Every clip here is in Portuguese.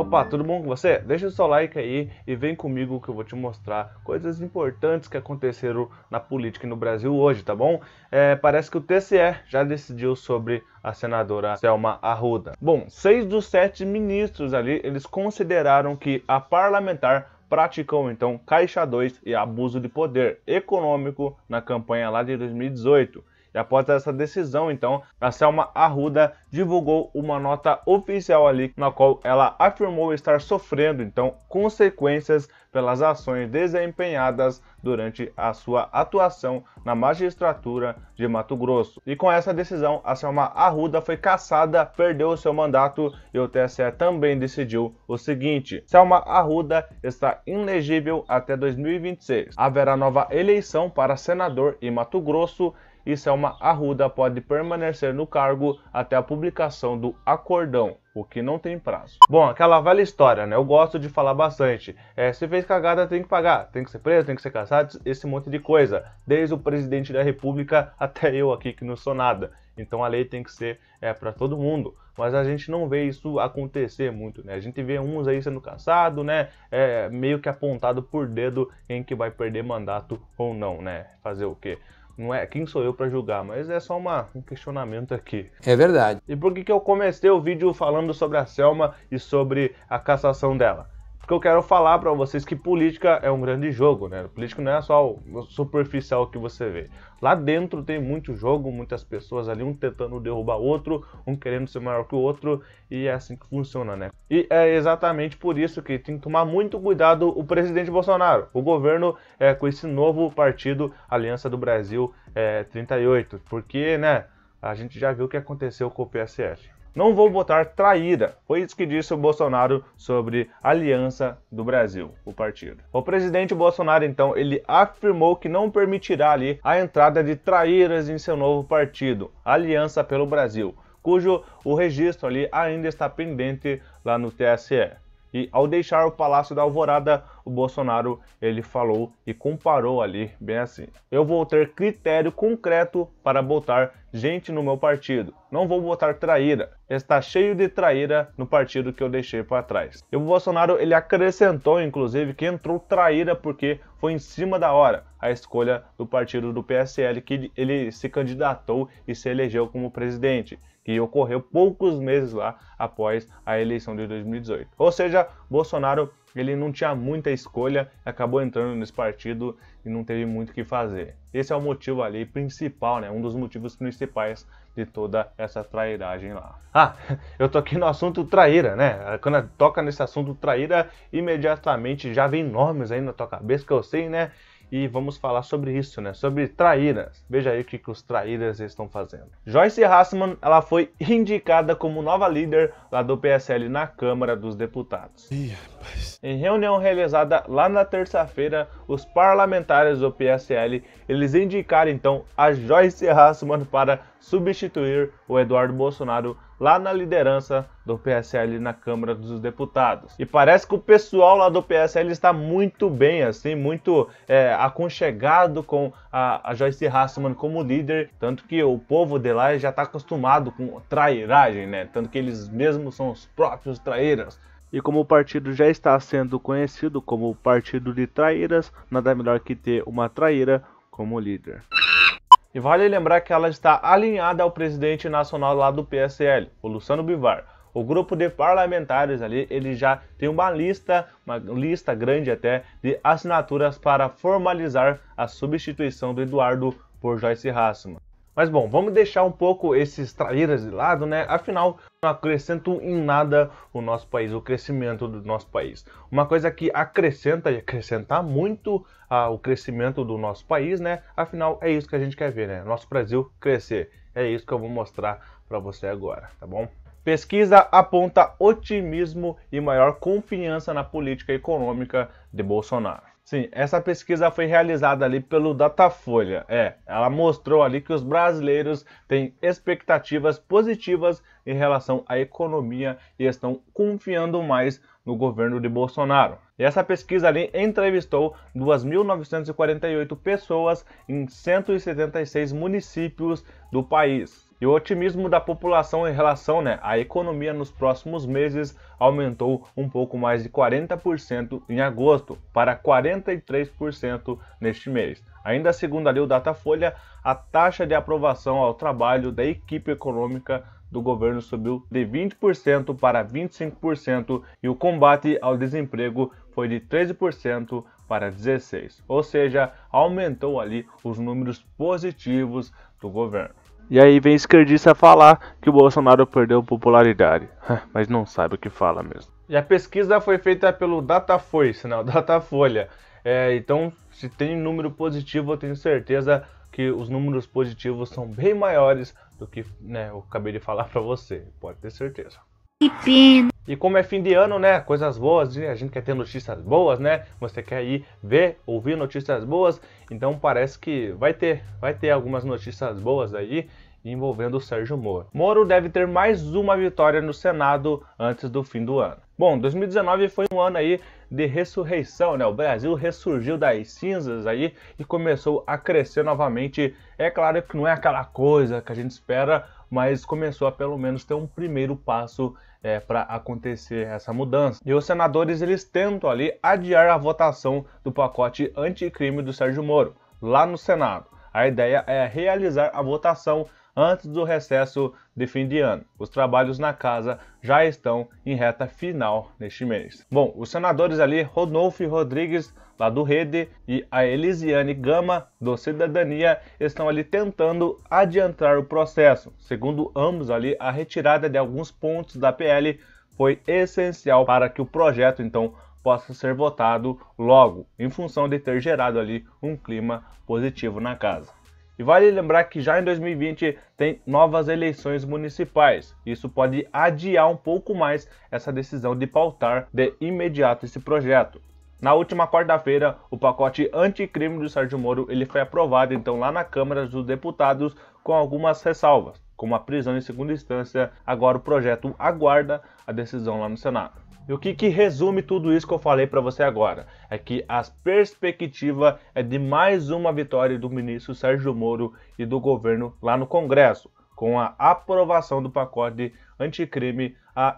Opa, tudo bom com você? Deixa o seu like aí e vem comigo que eu vou te mostrar coisas importantes que aconteceram na política no Brasil hoje, tá bom? É, parece que o TSE já decidiu sobre a senadora Selma Arruda. Bom, seis dos sete ministros ali, eles consideraram que a parlamentar praticou então caixa 2 e abuso de poder econômico na campanha lá de 2018. E após essa decisão, então, a Selma Arruda divulgou uma nota oficial ali na qual ela afirmou estar sofrendo, então, consequências pelas ações desempenhadas durante a sua atuação na magistratura de Mato Grosso. E com essa decisão, a Selma Arruda foi cassada, perdeu o seu mandato e o TSE também decidiu o seguinte: Selma Arruda está inelegível até 2026. Haverá nova eleição para senador em Mato Grosso e Selma é Arruda pode permanecer no cargo até a publicação do acordão, o que não tem prazo. Bom, aquela velha história, né? Eu gosto de falar bastante. É, se fez cagada, tem que pagar. Tem que ser preso, tem que ser caçado, esse monte de coisa. Desde o presidente da república até eu aqui que não sou nada. Então a lei tem que ser é, para todo mundo. Mas a gente não vê isso acontecer muito, né? A gente vê uns aí sendo caçado, né? É, meio que apontado por dedo em que vai perder mandato ou não, né? Fazer o quê? não é, quem sou eu para julgar, mas é só uma, um questionamento aqui. É verdade. E por que, que eu comecei o vídeo falando sobre a Selma e sobre a cassação dela? Que eu quero falar para vocês que política é um grande jogo, né? Política não é só o superficial que você vê. Lá dentro tem muito jogo, muitas pessoas ali, um tentando derrubar outro, um querendo ser maior que o outro, e é assim que funciona, né? E é exatamente por isso que tem que tomar muito cuidado o presidente Bolsonaro, o governo é, com esse novo partido, Aliança do Brasil é, 38, porque, né, a gente já viu o que aconteceu com o PSF. Não vou botar traíra. Foi isso que disse o Bolsonaro sobre a Aliança do Brasil, o partido. O presidente Bolsonaro, então, ele afirmou que não permitirá ali a entrada de traíras em seu novo partido, Aliança pelo Brasil, cujo o registro ali ainda está pendente lá no TSE. E ao deixar o Palácio da Alvorada, o Bolsonaro ele falou e comparou ali bem assim: "Eu vou ter critério concreto para botar gente no meu partido. Não vou botar traíra. Está cheio de traíra no partido que eu deixei para trás." E o Bolsonaro ele acrescentou inclusive que entrou traíra porque foi em cima da hora a escolha do partido do PSL, que ele se candidatou e se elegeu como presidente, que ocorreu poucos meses lá após a eleição de 2018. Ou seja, Bolsonaro ele não tinha muita escolha, acabou entrando nesse partido e não teve muito o que fazer. Esse é o motivo ali principal, né? Um dos motivos principais de toda essa trairagem lá. Ah, eu tô aqui no assunto traíra, né? Quando toca nesse assunto traíra, imediatamente já vem nomes aí na tua cabeça que eu sei, né? e vamos falar sobre isso, né? Sobre traíras. Veja aí o que, que os traíras estão fazendo. Joyce Hassman, ela foi indicada como nova líder lá do PSL na Câmara dos Deputados. Ih, Rapaz. Em reunião realizada lá na terça-feira, os parlamentares do PSL eles indicaram então a Joyce Hassmann para substituir o Eduardo Bolsonaro lá na liderança do PSL na Câmara dos Deputados. E parece que o pessoal lá do PSL está muito bem, assim, muito é, aconchegado com a, a Joyce Hassmann como líder, tanto que o povo de lá já está acostumado com trairagem, né? Tanto que eles mesmos são os próprios traíras. E como o partido já está sendo conhecido como o Partido de Traíras, nada melhor que ter uma traíra como líder. E vale lembrar que ela está alinhada ao presidente nacional lá do PSL, o Luciano Bivar. O grupo de parlamentares ali, ele já tem uma lista, uma lista grande até, de assinaturas para formalizar a substituição do Eduardo por Joyce Hassmann. Mas bom, vamos deixar um pouco esses traíras de lado, né? Afinal, não acrescentam em nada o nosso país, o crescimento do nosso país. Uma coisa que acrescenta e acrescentar muito ah, o crescimento do nosso país, né? Afinal, é isso que a gente quer ver, né? Nosso Brasil crescer. É isso que eu vou mostrar para você agora, tá bom? Pesquisa aponta otimismo e maior confiança na política econômica de Bolsonaro. Sim, essa pesquisa foi realizada ali pelo Datafolha. É, ela mostrou ali que os brasileiros têm expectativas positivas em relação à economia e estão confiando mais no governo de Bolsonaro. E essa pesquisa ali entrevistou 2.948 pessoas em 176 municípios do país. E o otimismo da população em relação né, à economia nos próximos meses aumentou um pouco mais de 40% em agosto para 43% neste mês. Ainda segundo ali o Datafolha, a taxa de aprovação ao trabalho da equipe econômica do governo subiu de 20% para 25% e o combate ao desemprego foi de 13% para 16%, ou seja, aumentou ali os números positivos do governo. E aí vem esquerdista falar que o Bolsonaro perdeu popularidade, mas não sabe o que fala mesmo. E a pesquisa foi feita pelo Datafolha, sinal Datafolha. É, então, se tem número positivo, eu tenho certeza que os números positivos são bem maiores do que né, eu acabei de falar para você, pode ter certeza. Que pena. E como é fim de ano, né? Coisas boas, a gente quer ter notícias boas, né? Você quer ir ver, ouvir notícias boas, então parece que vai ter, vai ter algumas notícias boas aí envolvendo o Sérgio Moro. Moro deve ter mais uma vitória no Senado antes do fim do ano. Bom, 2019 foi um ano aí de ressurreição, né? O Brasil ressurgiu das cinzas aí e começou a crescer novamente. É claro que não é aquela coisa que a gente espera, mas começou a pelo menos ter um primeiro passo é, para acontecer essa mudança. E os senadores eles tentam ali adiar a votação do pacote anticrime do Sérgio Moro lá no Senado. A ideia é realizar a votação antes do recesso de fim de ano. Os trabalhos na casa já estão em reta final neste mês. Bom, os senadores ali, Rodolfo Rodrigues, lá do Rede, e a Elisiane Gama, do Cidadania, estão ali tentando adiantar o processo. Segundo ambos ali, a retirada de alguns pontos da PL foi essencial para que o projeto, então, possa ser votado logo, em função de ter gerado ali um clima positivo na casa. E vale lembrar que já em 2020 tem novas eleições municipais. Isso pode adiar um pouco mais essa decisão de pautar de imediato esse projeto. Na última quarta-feira, o pacote anticrime do Sérgio Moro ele foi aprovado então lá na Câmara dos Deputados com algumas ressalvas, como a prisão em segunda instância. Agora o projeto aguarda a decisão lá no Senado. E o que, que resume tudo isso que eu falei para você agora? É que a perspectiva é de mais uma vitória do ministro Sérgio Moro e do governo lá no Congresso, com a aprovação do pacote anticrime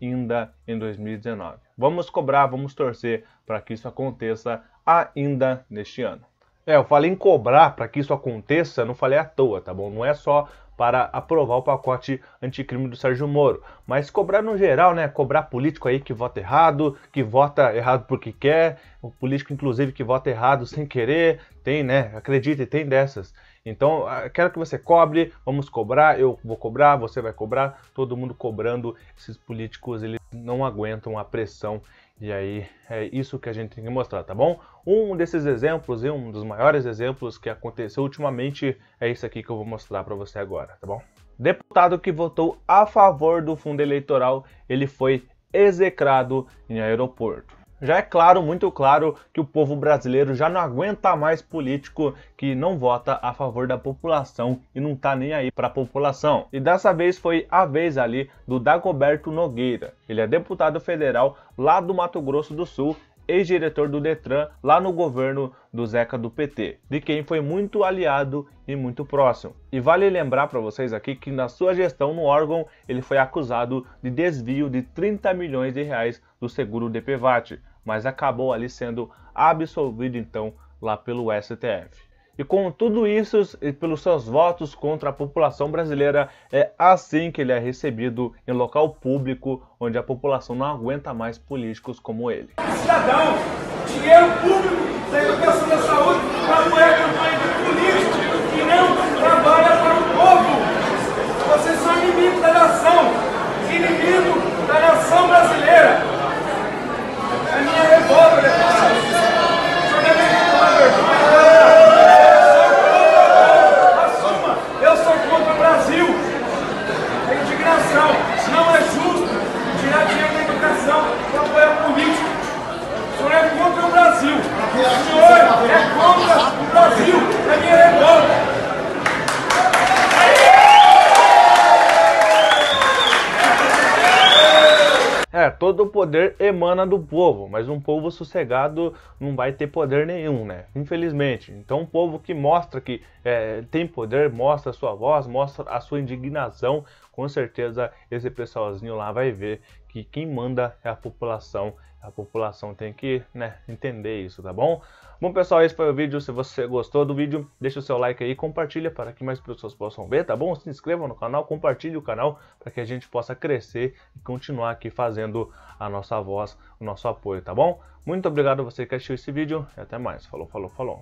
ainda em 2019. Vamos cobrar, vamos torcer para que isso aconteça ainda neste ano. É, eu falei em cobrar para que isso aconteça, não falei à toa, tá bom? Não é só para aprovar o pacote anticrime do Sérgio Moro. Mas cobrar no geral, né? Cobrar político aí que vota errado, que vota errado porque quer, o político inclusive que vota errado sem querer, tem, né? Acredite, tem dessas. Então, ah, quero que você cobre, vamos cobrar, eu vou cobrar, você vai cobrar, todo mundo cobrando. Esses políticos, eles não aguentam a pressão e aí é isso que a gente tem que mostrar, tá bom? Um desses exemplos e um dos maiores exemplos que aconteceu ultimamente é isso aqui que eu vou mostrar para você agora, tá bom? Deputado que votou a favor do fundo eleitoral, ele foi execrado em aeroporto já é claro, muito claro, que o povo brasileiro já não aguenta mais político que não vota a favor da população e não tá nem aí para a população. E dessa vez foi a vez ali do Dagoberto Nogueira. Ele é deputado federal lá do Mato Grosso do Sul ex-diretor do Detran lá no governo do Zeca do PT, de quem foi muito aliado e muito próximo. E vale lembrar para vocês aqui que na sua gestão no órgão ele foi acusado de desvio de 30 milhões de reais do seguro DPVAT mas acabou ali sendo absolvido então lá pelo STF. E com tudo isso e pelos seus votos contra a população brasileira, é assim que ele é recebido em local público, onde a população não aguenta mais políticos como ele. Cidadão, dinheiro público da educação da saúde, como é campanha de político que não trabalha para o povo. Vocês são inimigos da nação, inimigos da nação brasileira. todo o poder emana do povo, mas um povo sossegado não vai ter poder nenhum, né? Infelizmente. Então, um povo que mostra que é, tem poder, mostra a sua voz, mostra a sua indignação, com certeza esse pessoalzinho lá vai ver que quem manda é a população a população tem que né, entender isso, tá bom? Bom, pessoal, esse foi o vídeo. Se você gostou do vídeo, deixa o seu like aí, compartilha para que mais pessoas possam ver, tá bom? Se inscreva no canal, compartilhe o canal para que a gente possa crescer e continuar aqui fazendo a nossa voz, o nosso apoio, tá bom? Muito obrigado a você que assistiu esse vídeo e até mais. Falou, falou, falou.